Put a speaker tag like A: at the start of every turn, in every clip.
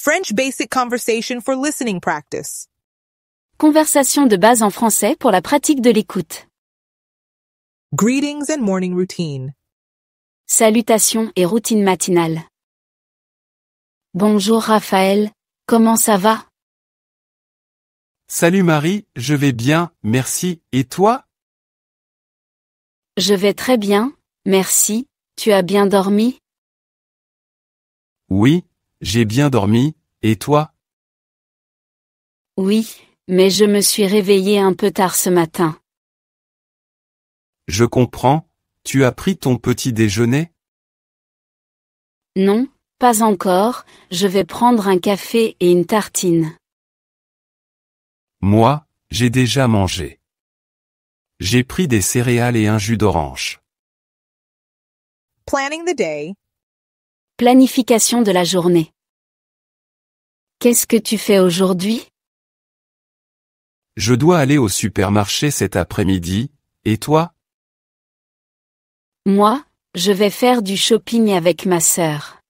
A: French Basic Conversation for Listening Practice. Conversation de base en français pour la pratique de l'écoute. Greetings and morning routine. Salutations et routine matinale. Bonjour Raphaël, comment ça va
B: Salut Marie, je vais bien, merci, et toi
A: Je vais très bien, merci, tu as bien dormi
B: Oui, j'ai bien dormi, et toi
A: Oui, mais je me suis réveillée un peu tard ce matin.
B: Je comprends, tu as pris ton petit déjeuner
A: Non, pas encore, je vais prendre un café et une tartine.
B: Moi, j'ai déjà mangé. J'ai pris des céréales et un jus d'orange.
A: Planning the day, Planification de la journée. Qu'est-ce que tu fais aujourd'hui
B: Je dois aller au supermarché cet après-midi, et toi
A: Moi, je vais faire du shopping avec ma sœur.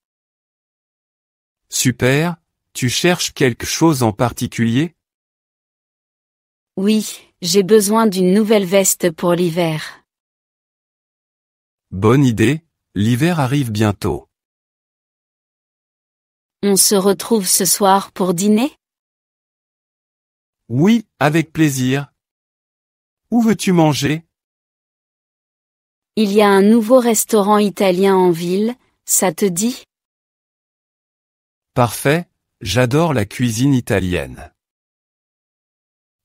B: Super, tu cherches quelque chose en particulier
A: Oui, j'ai besoin d'une nouvelle veste pour l'hiver.
B: Bonne idée, l'hiver arrive bientôt.
A: On se retrouve ce soir pour dîner
B: Oui, avec plaisir. Où veux-tu manger
A: Il y a un nouveau restaurant italien en ville, ça te dit
B: Parfait, j'adore la cuisine italienne.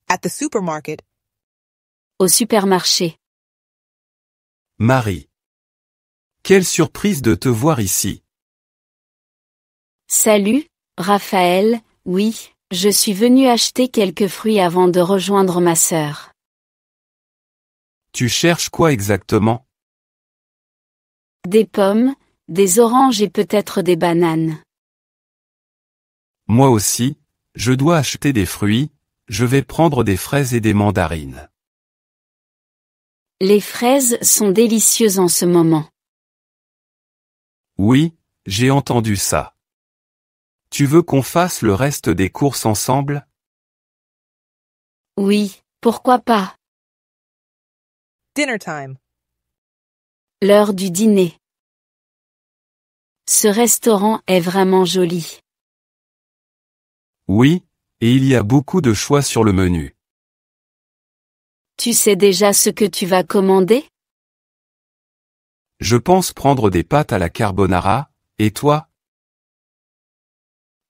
A: At the supermarket. Au supermarché.
B: Marie. Quelle surprise de te voir ici.
A: Salut, Raphaël, oui, je suis venu acheter quelques fruits avant de rejoindre ma sœur.
B: Tu cherches quoi exactement
A: Des pommes, des oranges et peut-être des bananes.
B: Moi aussi, je dois acheter des fruits, je vais prendre des fraises et des mandarines.
A: Les fraises sont délicieuses en ce moment.
B: Oui, j'ai entendu ça. Tu veux qu'on fasse le reste des courses ensemble
A: Oui, pourquoi pas Dinner time. L'heure du dîner. Ce restaurant est vraiment joli.
B: Oui, et il y a beaucoup de choix sur le menu.
A: Tu sais déjà ce que tu vas commander
B: Je pense prendre des pâtes à la carbonara, et toi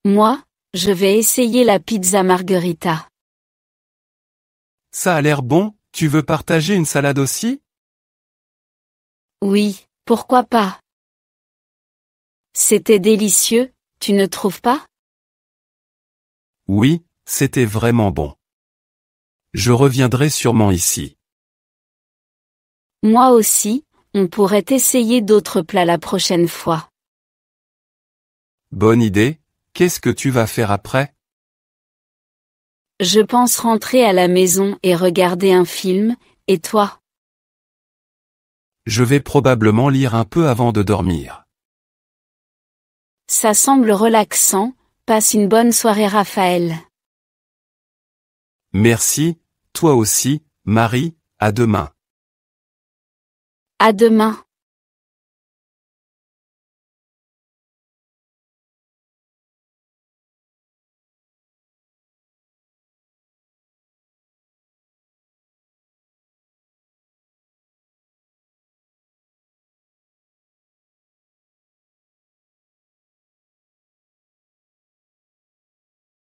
A: moi, je vais essayer la pizza margherita.
B: Ça a l'air bon, tu veux partager une salade aussi
A: Oui, pourquoi pas C'était délicieux, tu ne trouves pas
B: Oui, c'était vraiment bon. Je reviendrai sûrement ici.
A: Moi aussi, on pourrait essayer d'autres plats la prochaine fois.
B: Bonne idée, Qu'est-ce que tu vas faire après
A: Je pense rentrer à la maison et regarder un film, et toi
B: Je vais probablement lire un peu avant de dormir.
A: Ça semble relaxant, passe une bonne soirée Raphaël.
B: Merci, toi aussi, Marie, à demain.
A: À demain.